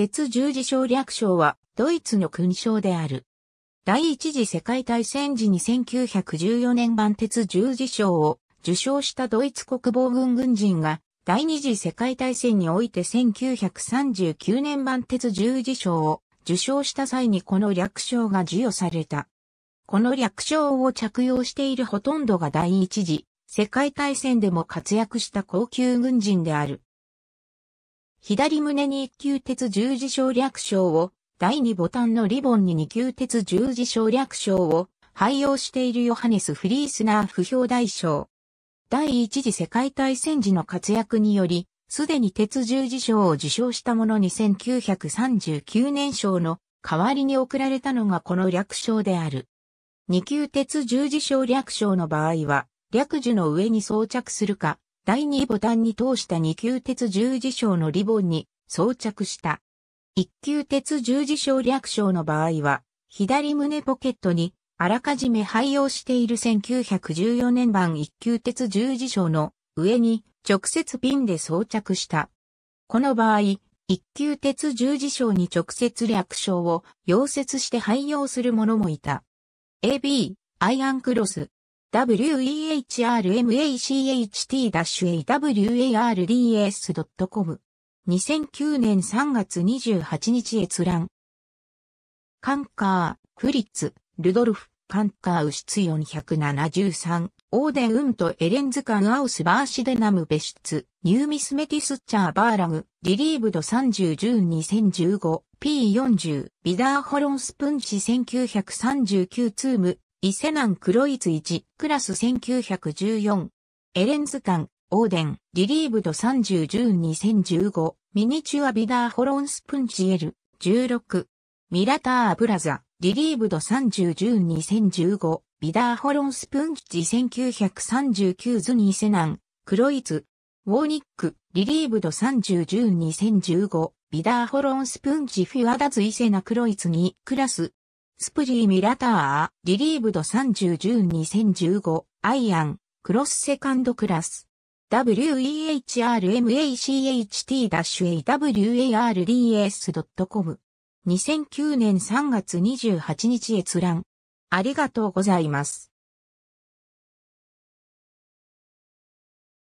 鉄十字章略称は、ドイツの勲章である。第一次世界大戦時に1914年版鉄十字章を受章したドイツ国防軍軍人が、第二次世界大戦において1939年版鉄十字章を受章した際にこの略称が授与された。この略称を着用しているほとんどが第一次世界大戦でも活躍した高級軍人である。左胸に一級鉄十字章略章を、第二ボタンのリボンに二級鉄十字章略章を、配用しているヨハネス・フリースナー不評大賞。第一次世界大戦時の活躍により、すでに鉄十字章を受賞したものに1939年章の代わりに贈られたのがこの略章である。二級鉄十字章略章の場合は、略樹の上に装着するか、第2ボタンに通した2級鉄十字章のリボンに装着した。1級鉄十字章略章の場合は、左胸ポケットにあらかじめ配用している1914年版1級鉄十字章の上に直接ピンで装着した。この場合、1級鉄十字章に直接略章を溶接して配用する者もいた。AB、アイアンクロス、wehrmacht-awards.com 2009年3月28日閲覧。カンカー、クリッツ、ルドルフ、カンカーウシツ473、オーデンウントエレンズカンアウスバーシデナムベシツ、ニューミスメティスチャーバーラグ、リリーブド30順2015、P40、ビダーホロンスプンチ1939ツーム、伊勢南黒いツ1、クラス1914。エレンズ鑑、オーデン、リリーブド30ジューン2015、ミニチュアビダーホロンスプンチエル、16。ミラターブラザ、リリーブド30ジューン2015、ビダーホロンスプンチ1939ズニーセナン、黒いツ。ウォーニック、リリーブド30ジューン2015、ビダーホロンスプンチフィワダズイセナ黒いツ2、クラス、スプリーミラター、リリーブド30ジ2015、アイアン、クロスセカンドクラス。wehrmacht-awards.com 2009年3月28日閲覧。ありがとうございます。